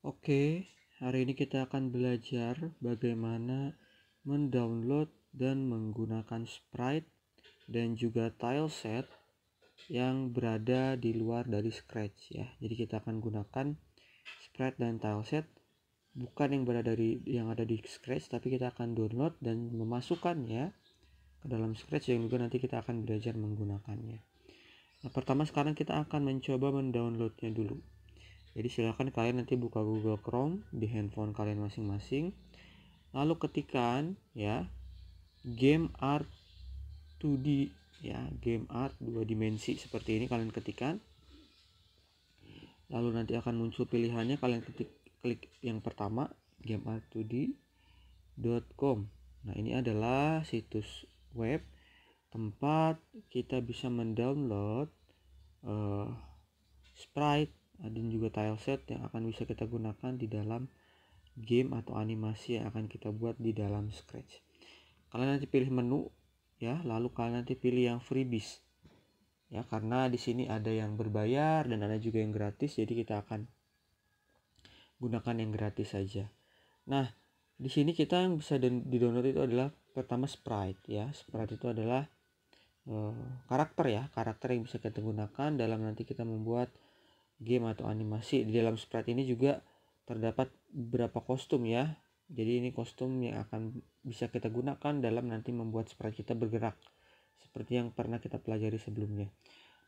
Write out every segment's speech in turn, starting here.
Oke, hari ini kita akan belajar bagaimana mendownload dan menggunakan sprite dan juga tile set yang berada di luar dari Scratch ya. Jadi kita akan gunakan sprite dan tile set bukan yang berada dari yang ada di Scratch tapi kita akan download dan memasukkannya ke dalam Scratch yang juga nanti kita akan belajar menggunakannya. Nah, pertama sekarang kita akan mencoba mendownloadnya dulu. Jadi silahkan kalian nanti buka Google Chrome di handphone kalian masing-masing. Lalu ketikan ya game art 2D ya, game art dua dimensi seperti ini kalian ketikan. Lalu nanti akan muncul pilihannya kalian ketik klik yang pertama game art 2D.com. Nah, ini adalah situs web tempat kita bisa mendownload uh, sprite dan juga tile set yang akan bisa kita gunakan di dalam game atau animasi yang akan kita buat di dalam Scratch. Kalian nanti pilih menu ya, lalu kalian nanti pilih yang freebies. Ya, karena di sini ada yang berbayar dan ada juga yang gratis, jadi kita akan gunakan yang gratis saja. Nah, di sini kita yang bisa di-download itu adalah pertama sprite ya. Sprite itu adalah eh, karakter ya, karakter yang bisa kita gunakan dalam nanti kita membuat game atau animasi di dalam sprite ini juga terdapat beberapa kostum ya jadi ini kostum yang akan bisa kita gunakan dalam nanti membuat sprite kita bergerak seperti yang pernah kita pelajari sebelumnya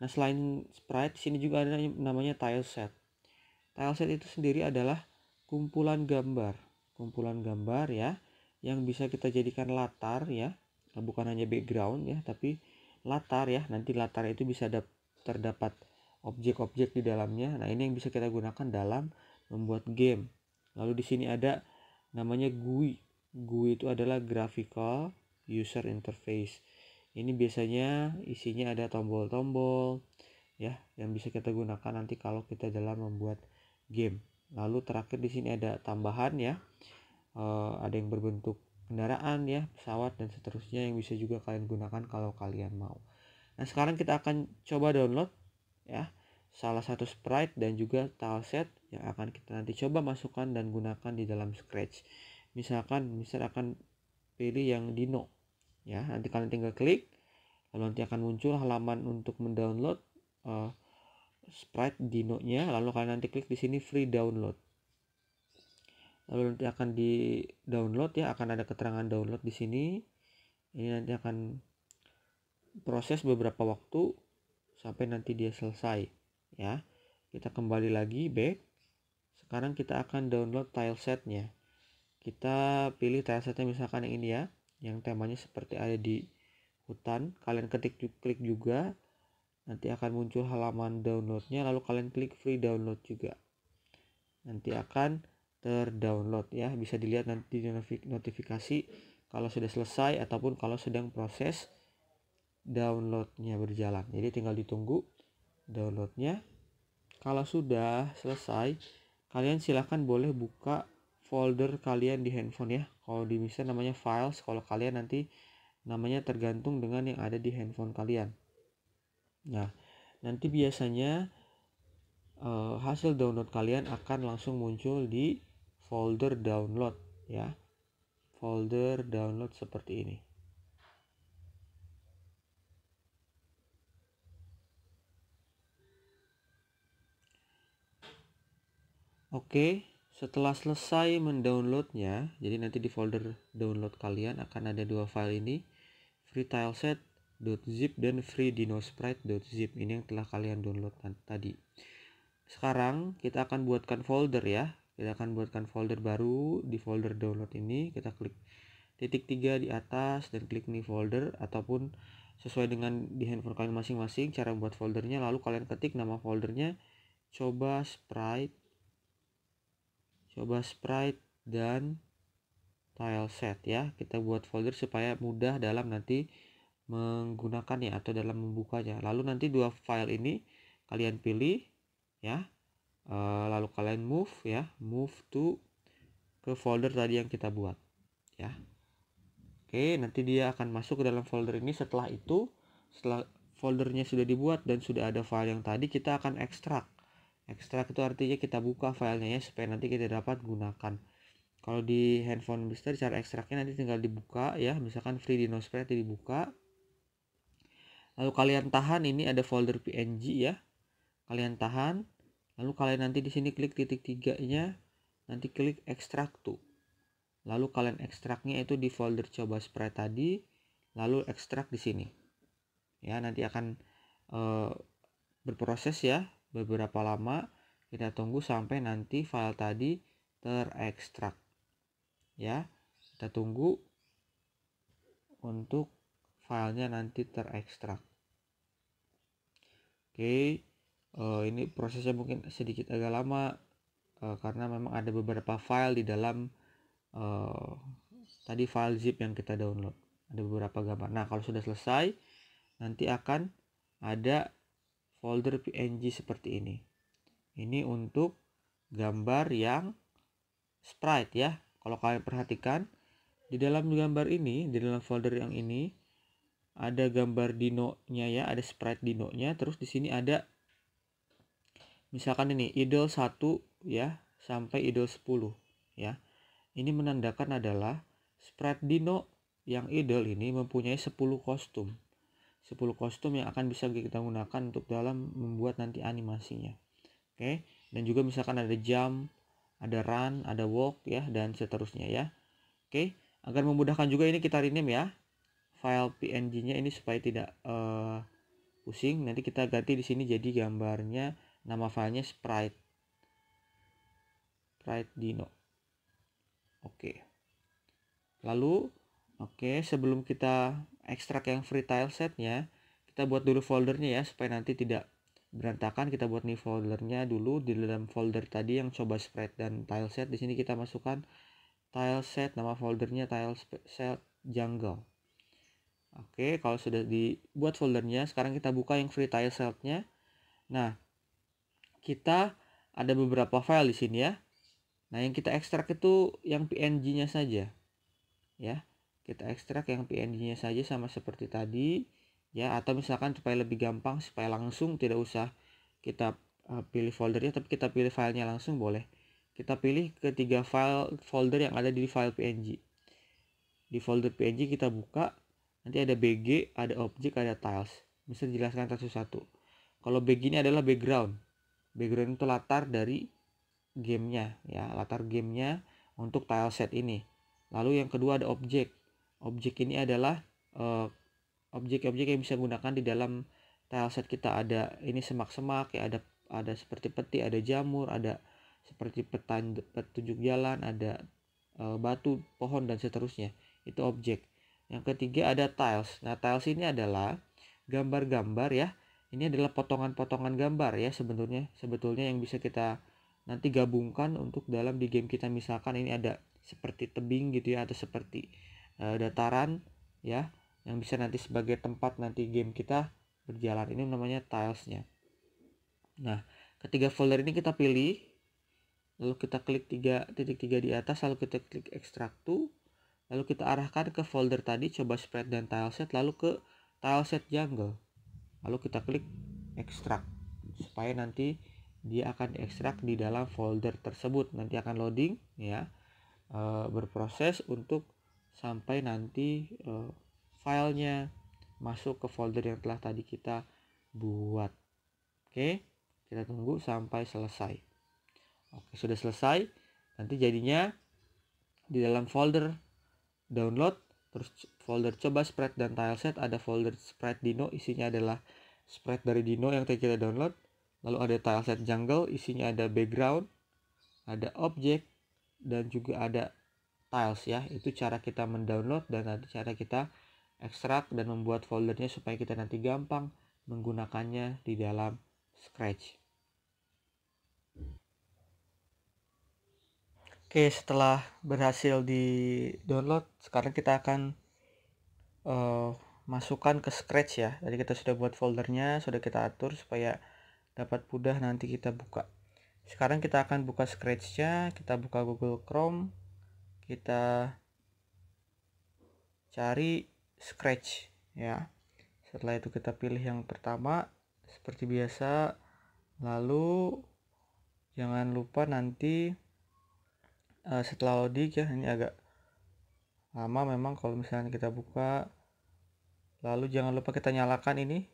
nah selain sprite sini juga ada namanya tile set tile set itu sendiri adalah kumpulan gambar kumpulan gambar ya yang bisa kita jadikan latar ya nah, bukan hanya background ya tapi latar ya nanti latar itu bisa terdapat objek-objek di dalamnya. Nah, ini yang bisa kita gunakan dalam membuat game. Lalu di sini ada namanya GUI. GUI itu adalah graphical user interface. Ini biasanya isinya ada tombol-tombol ya yang bisa kita gunakan nanti kalau kita dalam membuat game. Lalu terakhir di sini ada tambahan ya. E, ada yang berbentuk kendaraan ya, pesawat dan seterusnya yang bisa juga kalian gunakan kalau kalian mau. Nah, sekarang kita akan coba download ya salah satu sprite dan juga tileset yang akan kita nanti coba masukkan dan gunakan di dalam Scratch. Misalkan misal akan pilih yang Dino ya nanti kalian tinggal klik lalu nanti akan muncul halaman untuk mendownload uh, sprite nya lalu kalian nanti klik di sini free download lalu nanti akan di download ya akan ada keterangan download di sini ini nanti akan proses beberapa waktu sampai nanti dia selesai ya kita kembali lagi back sekarang kita akan download tile setnya kita pilih tile setnya misalkan yang ini ya yang temanya seperti ada di hutan kalian ketik klik juga nanti akan muncul halaman downloadnya lalu kalian klik free download juga nanti akan terdownload ya bisa dilihat nanti di notifikasi kalau sudah selesai ataupun kalau sedang proses downloadnya berjalan jadi tinggal ditunggu downloadnya kalau sudah selesai kalian silahkan boleh buka folder kalian di handphone ya kalau di misalnya namanya files kalau kalian nanti namanya tergantung dengan yang ada di handphone kalian nah nanti biasanya uh, hasil download kalian akan langsung muncul di folder download ya folder download seperti ini Oke, setelah selesai mendownloadnya, jadi nanti di folder download kalian akan ada dua file ini, free zip dan free zip ini yang telah kalian download tadi. Sekarang kita akan buatkan folder ya. Kita akan buatkan folder baru di folder download ini, kita klik titik tiga di atas dan klik new folder ataupun sesuai dengan di handphone kalian masing-masing cara membuat foldernya lalu kalian ketik nama foldernya coba sprite coba sprite dan tile set ya kita buat folder supaya mudah dalam nanti menggunakannya atau dalam membukanya lalu nanti dua file ini kalian pilih ya e, lalu kalian move ya move to ke folder tadi yang kita buat ya oke nanti dia akan masuk ke dalam folder ini setelah itu setelah foldernya sudah dibuat dan sudah ada file yang tadi kita akan ekstrak Ekstrak itu artinya kita buka filenya ya supaya nanti kita dapat gunakan. Kalau di handphone booster cara ekstraknya nanti tinggal dibuka ya, misalkan free dino tadi dibuka. Lalu kalian tahan ini ada folder PNG ya. Kalian tahan, lalu kalian nanti di sini klik titik tiganya, nanti klik ekstrak tuh. Lalu kalian ekstraknya itu di folder coba spray tadi, lalu ekstrak di sini. Ya, nanti akan e, berproses ya beberapa lama kita tunggu sampai nanti file tadi terekstrak ya kita tunggu untuk filenya nanti terekstrak oke uh, ini prosesnya mungkin sedikit agak lama eh, karena memang ada beberapa file di dalam eh, tadi file zip yang kita download ada beberapa gambar nah kalau sudah selesai nanti akan ada folder PNG seperti ini. Ini untuk gambar yang sprite ya. Kalau kalian perhatikan di dalam gambar ini, di dalam folder yang ini ada gambar dino ya, ada sprite dino terus di sini ada misalkan ini idol 1 ya sampai idol 10 ya. Ini menandakan adalah sprite dino yang idol ini mempunyai 10 kostum 10 kostum yang akan bisa kita gunakan untuk dalam membuat nanti animasinya. Oke, dan juga misalkan ada jam, ada run, ada walk ya dan seterusnya ya. Oke, agar memudahkan juga ini kita rename ya. File PNG-nya ini supaya tidak uh, pusing. Nanti kita ganti di sini jadi gambarnya nama filenya sprite. Sprite Dino. Oke. Lalu oke, sebelum kita ekstrak yang free tile setnya, kita buat dulu foldernya ya supaya nanti tidak berantakan kita buat nih foldernya dulu di dalam folder tadi yang coba spread dan tile set. di sini kita masukkan tile set nama foldernya tile set jungle oke kalau sudah dibuat foldernya sekarang kita buka yang free tile setnya. nah kita ada beberapa file di sini ya nah yang kita ekstrak itu yang png nya saja ya kita ekstrak yang PNG-nya saja sama seperti tadi ya atau misalkan supaya lebih gampang supaya langsung tidak usah kita uh, pilih foldernya tapi kita pilih filenya langsung boleh kita pilih ketiga file folder yang ada di file PNG di folder PNG kita buka nanti ada BG ada objek ada tiles bisa dijelaskan satu-satu kalau BG ini adalah background background itu latar dari gamenya ya latar gamenya untuk tile set ini lalu yang kedua ada objek objek ini adalah eh, objek-objek yang bisa gunakan di dalam tileset kita ada ini semak-semak ya ada ada seperti peti ada jamur ada seperti petan, petunjuk jalan ada uh, batu pohon dan seterusnya itu objek yang ketiga ada tiles nah tiles ini adalah gambar-gambar ya ini adalah potongan-potongan gambar ya sebetulnya sebetulnya yang bisa kita nanti gabungkan untuk dalam di game kita misalkan ini ada seperti tebing gitu ya atau seperti uh, dataran ya yang bisa nanti sebagai tempat nanti game kita berjalan ini namanya tilesnya nah ketiga folder ini kita pilih lalu kita klik tiga titik tiga di atas lalu kita klik extract to lalu kita arahkan ke folder tadi coba spread dan set lalu ke set jungle lalu kita klik extract supaya nanti dia akan diekstrak di dalam folder tersebut nanti akan loading ya eh, berproses untuk sampai nanti uh, filenya masuk ke folder yang telah tadi kita buat. Oke, kita tunggu sampai selesai. Oke, sudah selesai. Nanti jadinya di dalam folder download, terus folder coba spread dan tile set ada folder spread dino isinya adalah spread dari dino yang tadi kita download. Lalu ada tile set jungle isinya ada background, ada objek dan juga ada tiles ya itu cara kita mendownload dan nanti cara kita ekstrak dan membuat foldernya supaya kita nanti gampang menggunakannya di dalam Scratch. Oke, setelah berhasil di download, sekarang kita akan uh, masukkan ke Scratch ya. Jadi kita sudah buat foldernya, sudah kita atur supaya dapat mudah nanti kita buka. Sekarang kita akan buka Scratch-nya, kita buka Google Chrome kita cari scratch ya setelah itu kita pilih yang pertama seperti biasa lalu jangan lupa nanti uh, setelah loading ya ini agak lama memang kalau misalnya kita buka lalu jangan lupa kita nyalakan ini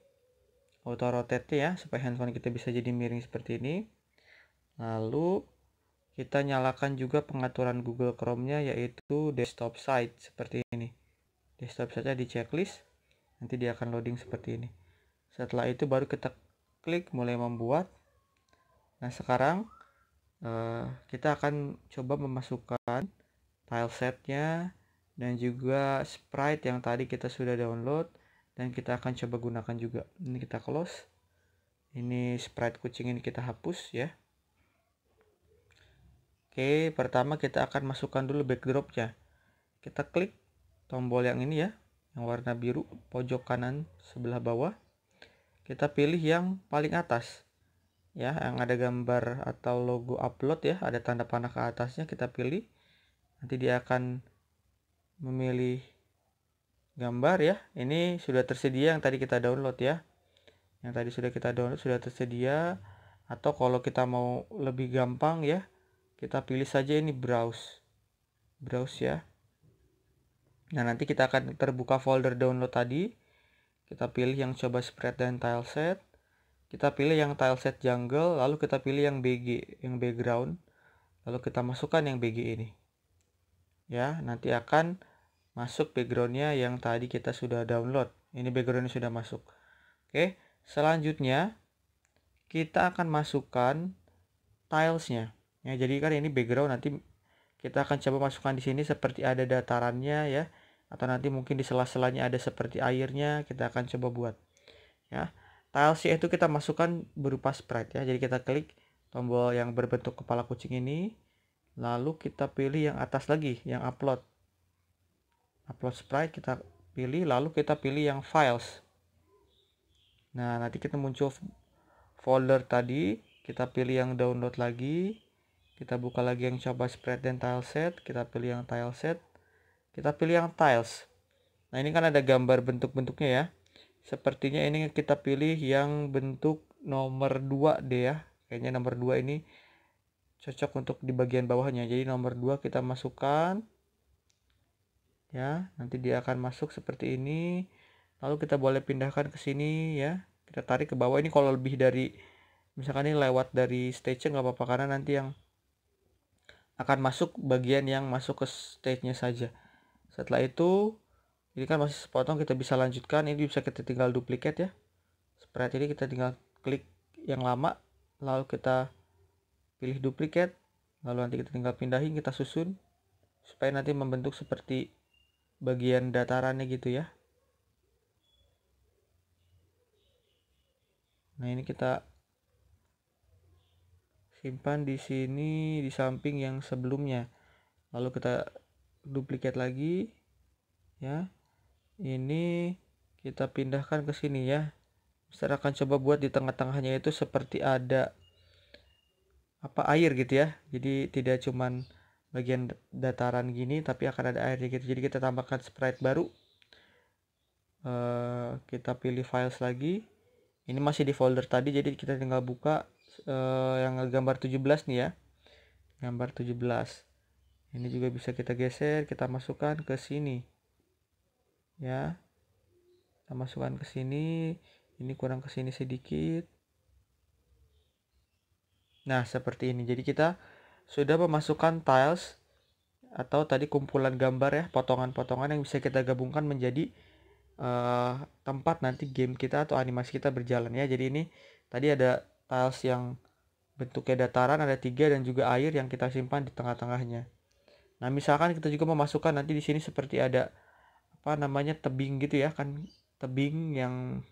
auto rotate ya supaya handphone kita bisa jadi miring seperti ini lalu kita nyalakan juga pengaturan Google Chrome-nya yaitu desktop site seperti ini. Desktop saja di checklist, nanti dia akan loading seperti ini. Setelah itu baru kita klik mulai membuat. Nah sekarang eh, kita akan coba memasukkan setnya dan juga sprite yang tadi kita sudah download dan kita akan coba gunakan juga. Ini kita close. Ini sprite kucing ini kita hapus ya. Oke, pertama kita akan masukkan dulu backdropnya. Kita klik tombol yang ini ya, yang warna biru pojok kanan sebelah bawah. Kita pilih yang paling atas. Ya, yang ada gambar atau logo upload ya, ada tanda panah ke atasnya kita pilih. Nanti dia akan memilih gambar ya. Ini sudah tersedia yang tadi kita download ya. Yang tadi sudah kita download sudah tersedia atau kalau kita mau lebih gampang ya, kita pilih saja ini browse browse ya nah nanti kita akan terbuka folder download tadi kita pilih yang coba spread dan tileset kita pilih yang tileset jungle lalu kita pilih yang BG yang background lalu kita masukkan yang BG ini ya nanti akan masuk backgroundnya yang tadi kita sudah download ini backgroundnya sudah masuk oke selanjutnya kita akan masukkan tilesnya ya jadi kan ini background nanti kita akan coba masukkan di sini seperti ada datarannya ya atau nanti mungkin di sela-selanya ada seperti airnya kita akan coba buat ya tiles itu kita masukkan berupa sprite ya jadi kita klik tombol yang berbentuk kepala kucing ini lalu kita pilih yang atas lagi yang upload upload sprite kita pilih lalu kita pilih yang files nah nanti kita muncul folder tadi kita pilih yang download lagi kita buka lagi yang coba spread dan tile set kita pilih yang tile set kita pilih yang tiles nah ini kan ada gambar bentuk-bentuknya ya sepertinya ini kita pilih yang bentuk nomor 2 deh ya kayaknya nomor 2 ini cocok untuk di bagian bawahnya jadi nomor 2 kita masukkan ya nanti dia akan masuk seperti ini lalu kita boleh pindahkan ke sini ya kita tarik ke bawah ini kalau lebih dari misalkan ini lewat dari stage nggak apa-apa karena nanti yang akan masuk bagian yang masuk ke stage-nya saja. Setelah itu, ini kan masih sepotong kita bisa lanjutkan. Ini bisa kita tinggal duplikat ya. Seperti ini kita tinggal klik yang lama, lalu kita pilih duplikat, lalu nanti kita tinggal pindahin, kita susun supaya nanti membentuk seperti bagian datarannya gitu ya. Nah, ini kita simpan di sini di samping yang sebelumnya lalu kita duplikat lagi ya ini kita pindahkan ke sini ya saya akan coba buat di tengah-tengahnya itu seperti ada apa air gitu ya jadi tidak cuman bagian dataran gini tapi akan ada air gitu jadi kita tambahkan sprite baru uh, kita pilih files lagi ini masih di folder tadi jadi kita tinggal buka uh, yang gambar 17 nih ya gambar 17 ini juga bisa kita geser kita masukkan ke sini ya kita masukkan ke sini ini kurang ke sini sedikit nah seperti ini jadi kita sudah memasukkan tiles atau tadi kumpulan gambar ya potongan-potongan yang bisa kita gabungkan menjadi uh, tempat nanti game kita atau animasi kita berjalan ya jadi ini tadi ada tiles yang bentuknya dataran ada tiga dan juga air yang kita simpan di tengah-tengahnya. Nah, misalkan kita juga memasukkan nanti di sini seperti ada apa namanya tebing gitu ya, kan tebing yang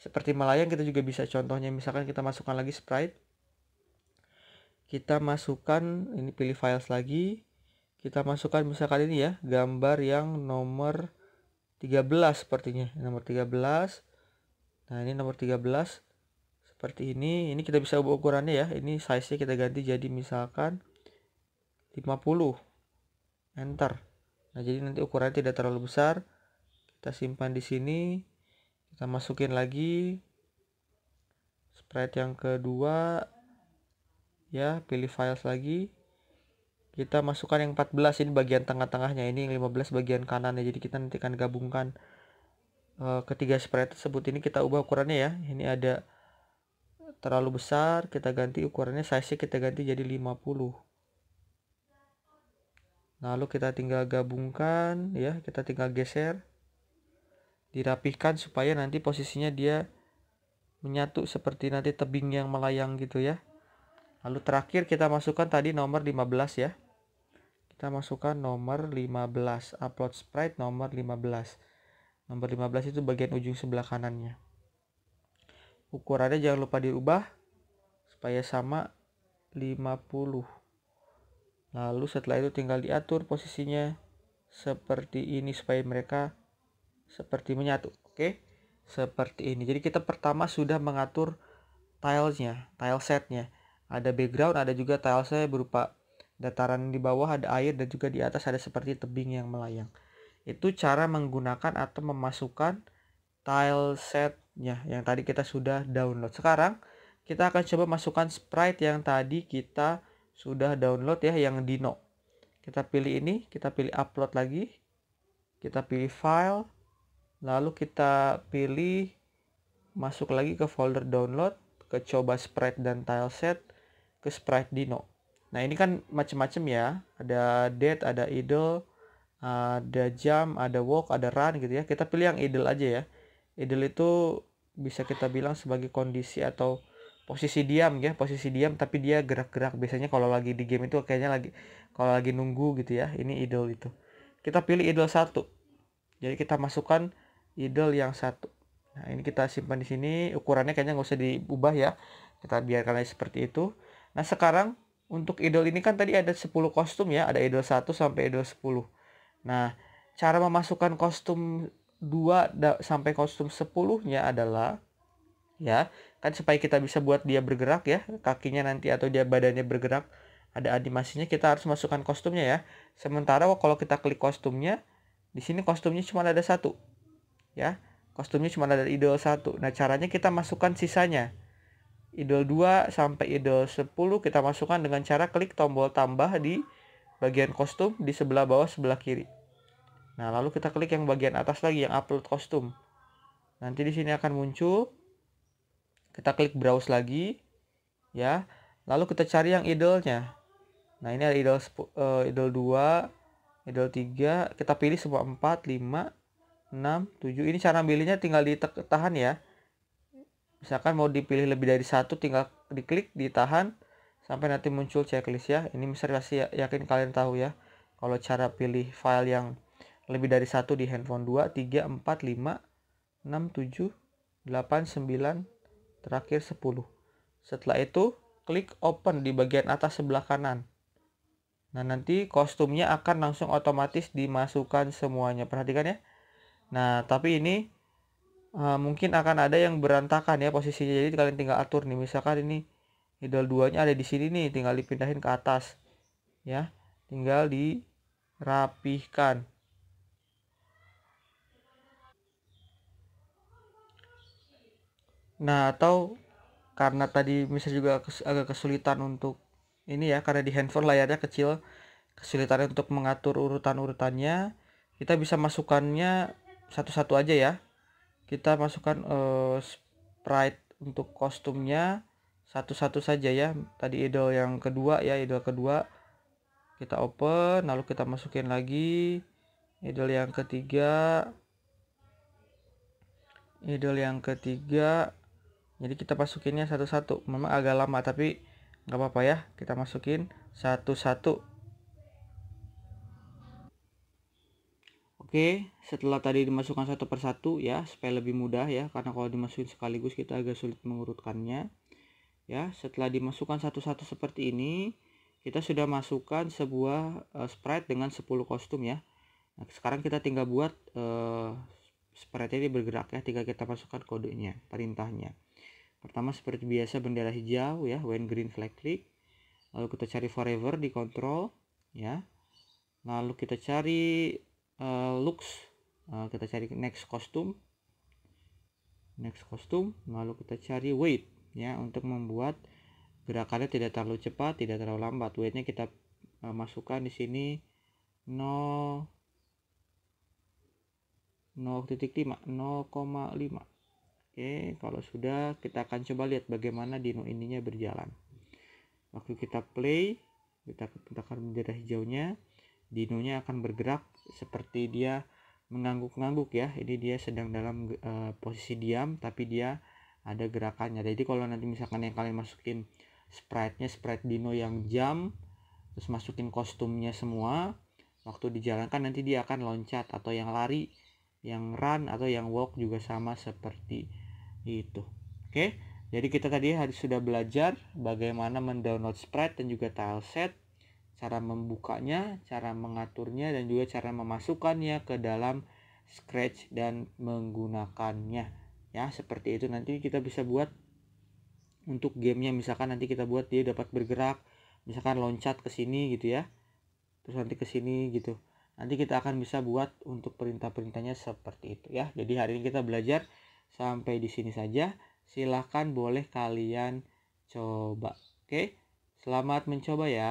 seperti melayang kita juga bisa contohnya misalkan kita masukkan lagi sprite. Kita masukkan ini pilih files lagi. Kita masukkan misalkan ini ya, gambar yang nomor 13 sepertinya, nomor 13. Nah, ini nomor 13 seperti ini ini kita bisa ubah ukurannya ya ini size nya kita ganti jadi misalkan 50 enter nah jadi nanti ukurannya tidak terlalu besar kita simpan di sini kita masukin lagi spread yang kedua ya pilih files lagi kita masukkan yang 14 ini bagian tengah-tengahnya ini yang 15 bagian kanannya jadi kita nanti akan gabungkan eh, ketiga spread tersebut ini kita ubah ukurannya ya ini ada terlalu besar kita ganti ukurannya size kita ganti jadi 50 lalu kita tinggal gabungkan ya kita tinggal geser dirapihkan supaya nanti posisinya dia menyatu seperti nanti tebing yang melayang gitu ya lalu terakhir kita masukkan tadi nomor 15 ya kita masukkan nomor 15 upload sprite nomor 15 nomor 15 itu bagian ujung sebelah kanannya ukurannya jangan lupa diubah supaya sama 50 lalu setelah itu tinggal diatur posisinya seperti ini supaya mereka seperti menyatu oke seperti ini jadi kita pertama sudah mengatur tilesnya tile setnya ada background ada juga tilesnya berupa dataran di bawah ada air dan juga di atas ada seperti tebing yang melayang itu cara menggunakan atau memasukkan tile set ya yang tadi kita sudah download. Sekarang kita akan coba masukkan sprite yang tadi kita sudah download ya yang Dino. Kita pilih ini, kita pilih upload lagi. Kita pilih file, lalu kita pilih masuk lagi ke folder download, ke coba sprite dan tile set ke sprite Dino. Nah, ini kan macam-macam ya. Ada date, ada idle, ada jam, ada walk, ada run gitu ya. Kita pilih yang idle aja ya Idle itu bisa kita bilang sebagai kondisi atau posisi diam ya posisi diam tapi dia gerak-gerak biasanya kalau lagi di game itu kayaknya lagi kalau lagi nunggu gitu ya ini idol itu kita pilih idol satu jadi kita masukkan idol yang satu nah ini kita simpan di sini ukurannya kayaknya nggak usah diubah ya kita biarkan aja seperti itu nah sekarang untuk idol ini kan tadi ada 10 kostum ya ada idol 1 sampai idol 10 nah cara memasukkan kostum 2 sampai kostum 10-nya adalah ya, kan supaya kita bisa buat dia bergerak ya, kakinya nanti atau dia badannya bergerak ada animasinya kita harus masukkan kostumnya ya. Sementara kalau kita klik kostumnya, di sini kostumnya cuma ada satu. Ya, kostumnya cuma ada idol satu. Nah, caranya kita masukkan sisanya. Idol 2 sampai idol 10 kita masukkan dengan cara klik tombol tambah di bagian kostum di sebelah bawah sebelah kiri. Nah, lalu kita klik yang bagian atas lagi yang upload kostum. Nanti di sini akan muncul. Kita klik browse lagi ya. Lalu kita cari yang idolnya. Nah, ini ada idol uh, idol 2, idol 3, kita pilih semua 4, 5, 6, 7. Ini cara pilihnya tinggal ditahan ya. Misalkan mau dipilih lebih dari satu tinggal diklik ditahan sampai nanti muncul checklist ya. Ini misalnya masih ya, yakin kalian tahu ya. Kalau cara pilih file yang lebih dari satu di handphone 2, 3, 4, 5, 6, 7, 8, 9, terakhir 10. Setelah itu, klik open di bagian atas sebelah kanan. Nah, nanti kostumnya akan langsung otomatis dimasukkan semuanya. Perhatikan ya. Nah, tapi ini uh, mungkin akan ada yang berantakan ya posisinya. Jadi kalian tinggal atur nih. Misalkan ini idol 2-nya ada di sini nih, tinggal dipindahin ke atas. Ya, tinggal dirapihkan. Nah, atau karena tadi misalnya juga agak kesulitan untuk ini ya karena di handphone layarnya kecil, kesulitan untuk mengatur urutan-urutannya, kita bisa masukkannya satu-satu aja ya. Kita masukkan uh, sprite untuk kostumnya satu-satu saja ya. Tadi idol yang kedua ya, idol kedua kita open lalu kita masukin lagi idol yang ketiga idol yang ketiga jadi kita masukinnya satu-satu memang agak lama tapi nggak apa-apa ya kita masukin satu-satu Oke, setelah tadi dimasukkan satu persatu ya, supaya lebih mudah ya, karena kalau dimasukin sekaligus kita agak sulit mengurutkannya. Ya, setelah dimasukkan satu-satu seperti ini, kita sudah masukkan sebuah uh, sprite dengan 10 kostum ya. Nah, sekarang kita tinggal buat uh, eh, sprite ini bergerak ya, tinggal kita masukkan kodenya, perintahnya. Pertama seperti biasa bendera hijau ya, when green flag click. Lalu kita cari forever di control ya. Lalu kita cari uh, looks, uh, kita cari next costume. Next costume, lalu kita cari weight ya untuk membuat gerakannya tidak terlalu cepat, tidak terlalu lambat. Weightnya kita uh, masukkan di sini 0 0.5 0,5 Oke, kalau sudah kita akan coba lihat bagaimana dino ininya berjalan. Waktu kita play, kita akan bendera hijaunya, dinonya akan bergerak seperti dia mengangguk-ngangguk ya. Ini dia sedang dalam e, posisi diam tapi dia ada gerakannya. Jadi kalau nanti misalkan yang kalian masukin sprite-nya sprite dino yang jam terus masukin kostumnya semua, waktu dijalankan nanti dia akan loncat atau yang lari, yang run atau yang walk juga sama seperti itu oke jadi kita tadi harus sudah belajar bagaimana mendownload spread dan juga set cara membukanya cara mengaturnya dan juga cara memasukkannya ke dalam Scratch dan menggunakannya ya seperti itu nanti kita bisa buat untuk gamenya misalkan nanti kita buat dia dapat bergerak misalkan loncat ke sini gitu ya terus nanti ke sini gitu nanti kita akan bisa buat untuk perintah-perintahnya seperti itu ya jadi hari ini kita belajar Sampai di sini saja. Silahkan boleh kalian coba. Oke, selamat mencoba ya.